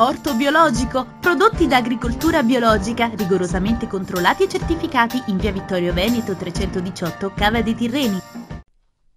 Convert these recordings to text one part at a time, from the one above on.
Orto Biologico, prodotti da agricoltura biologica, rigorosamente controllati e certificati in via Vittorio Veneto 318, Cava dei Tirreni.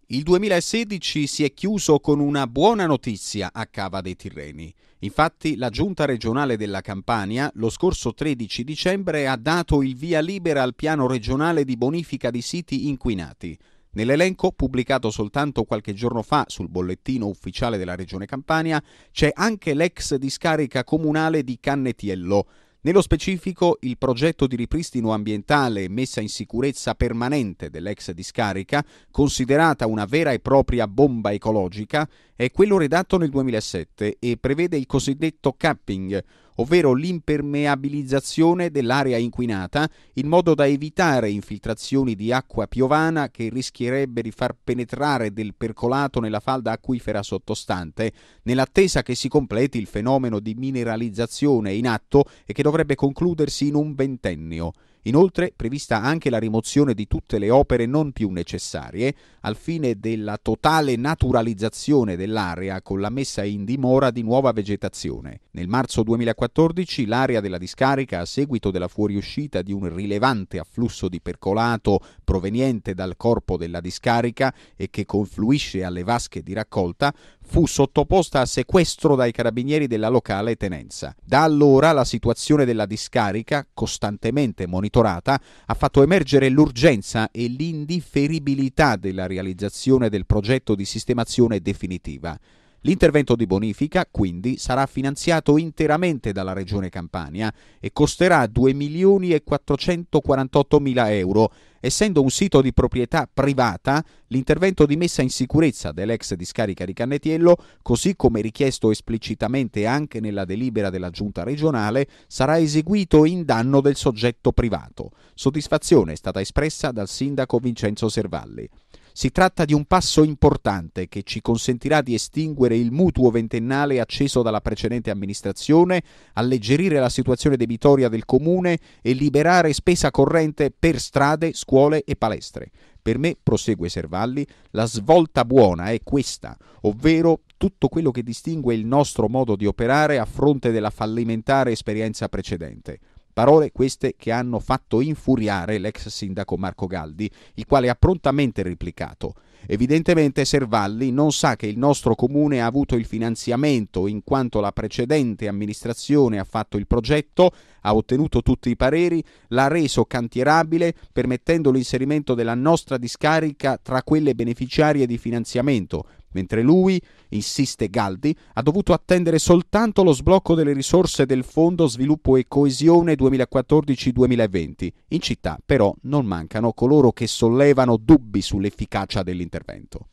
Il 2016 si è chiuso con una buona notizia a Cava dei Tirreni. Infatti la giunta regionale della Campania lo scorso 13 dicembre ha dato il via libera al piano regionale di bonifica di siti inquinati. Nell'elenco, pubblicato soltanto qualche giorno fa sul bollettino ufficiale della Regione Campania, c'è anche l'ex discarica comunale di Cannetiello. Nello specifico, il progetto di ripristino ambientale e messa in sicurezza permanente dell'ex discarica, considerata una vera e propria bomba ecologica, è quello redatto nel 2007 e prevede il cosiddetto capping, ovvero l'impermeabilizzazione dell'area inquinata in modo da evitare infiltrazioni di acqua piovana che rischierebbe di far penetrare del percolato nella falda acquifera sottostante, nell'attesa che si completi il fenomeno di mineralizzazione in atto e che dovrebbe concludersi in un ventennio. Inoltre, prevista anche la rimozione di tutte le opere non più necessarie, al fine della totale naturalizzazione dell'area con la messa in dimora di nuova vegetazione. Nel marzo 2014 l'area della discarica, a seguito della fuoriuscita di un rilevante afflusso di percolato proveniente dal corpo della discarica e che confluisce alle vasche di raccolta, fu sottoposta a sequestro dai carabinieri della locale tenenza. Da allora la situazione della discarica, costantemente monitorata, monitorata ha fatto emergere l'urgenza e l'indifferibilità della realizzazione del progetto di sistemazione definitiva. L'intervento di bonifica, quindi, sarà finanziato interamente dalla Regione Campania e costerà 2.448.000 euro. Essendo un sito di proprietà privata, l'intervento di messa in sicurezza dell'ex discarica di Cannetiello, così come richiesto esplicitamente anche nella delibera della Giunta regionale, sarà eseguito in danno del soggetto privato. Soddisfazione è stata espressa dal sindaco Vincenzo Servalli. Si tratta di un passo importante che ci consentirà di estinguere il mutuo ventennale acceso dalla precedente amministrazione, alleggerire la situazione debitoria del comune e liberare spesa corrente per strade, scuole e palestre. Per me, prosegue Servalli, la svolta buona è questa, ovvero tutto quello che distingue il nostro modo di operare a fronte della fallimentare esperienza precedente. Parole queste che hanno fatto infuriare l'ex sindaco Marco Galdi, il quale ha prontamente replicato Evidentemente Servalli non sa che il nostro comune ha avuto il finanziamento in quanto la precedente amministrazione ha fatto il progetto, ha ottenuto tutti i pareri, l'ha reso cantierabile permettendo l'inserimento della nostra discarica tra quelle beneficiarie di finanziamento, mentre lui, insiste Galdi, ha dovuto attendere soltanto lo sblocco delle risorse del Fondo Sviluppo e Coesione 2014-2020. In città però non mancano coloro che sollevano dubbi sull'efficacia dell'intervento intervento.